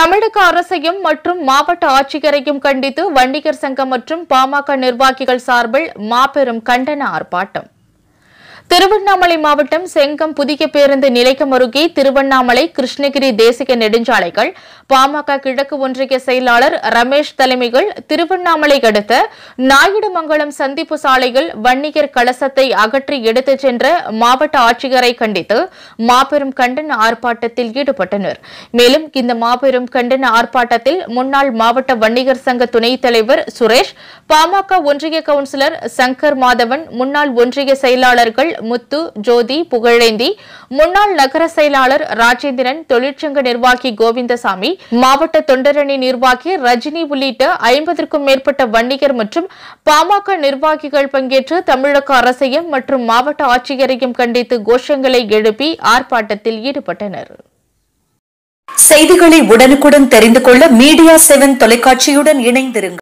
தமிழக அரசையும் மற்றும் மாவட்ட ஆட்சியரையும் கண்டித்து வண்டிகர் சங்கம் மற்றும் பாமக நிர்வாகிகள் சார்பில் மாபெரும் கண்டன ஆர்ப்பாட்டம் திருவண்ணாமலை மாவட்டம் செங்கம் புதிய பேருந்து நிலைக்கம் அருகே திருவண்ணாமலை கிருஷ்ணகிரி தேசிய நெடுஞ்சாலைகள் பாமக கிழக்கு ஒன்றிய செயலாளர் ரமேஷ் தலைமையில் திருவண்ணாமலை அடுத்த நாயுடுமங்கலம் சந்திப்பு சாலையில் வன்னியர் கலசத்தை அகற்றி எடுத்துச் சென்ற மாவட்ட ஆட்சியரை கண்டித்து மாபெரும் கண்டன ஆர்ப்பாட்டத்தில் ஈடுபட்டனர் மேலும் இந்த மாபெரும் கண்டன ஆர்ப்பாட்டத்தில் முன்னாள் மாவட்ட வன்னியர் சங்க துணைத் தலைவர் சுரேஷ் பாமக ஒன்றிய கவுன்சிலர் சங்கர் மாதவன் முன்னாள் ஒன்றிய செயலாளர்கள் முத்து ஜோதி புகழேந்தி முன்னாள் நகர செயலாளர் ராஜேந்திரன் தொழிற்சங்க நிர்வாகி கோவிந்தசாமி மாவட்ட தொண்டரணி நிர்வாகி ரஜினி உள்ளிட்ட ஐம்பதற்கும் மேற்பட்ட வன்னியர் மற்றும் பாமக நிர்வாகிகள் பங்கேற்று தமிழக அரசையும் மற்றும் மாவட்ட ஆட்சியரையும் கண்டித்து கோஷங்களை எழுப்பி ஆர்ப்பாட்டத்தில் ஈடுபட்டனர் செய்திகளை உடனுக்குடன் தெரிந்து கொள்ள மீடியா செவன் தொலைக்காட்சியுடன் இணைந்திருங்கள்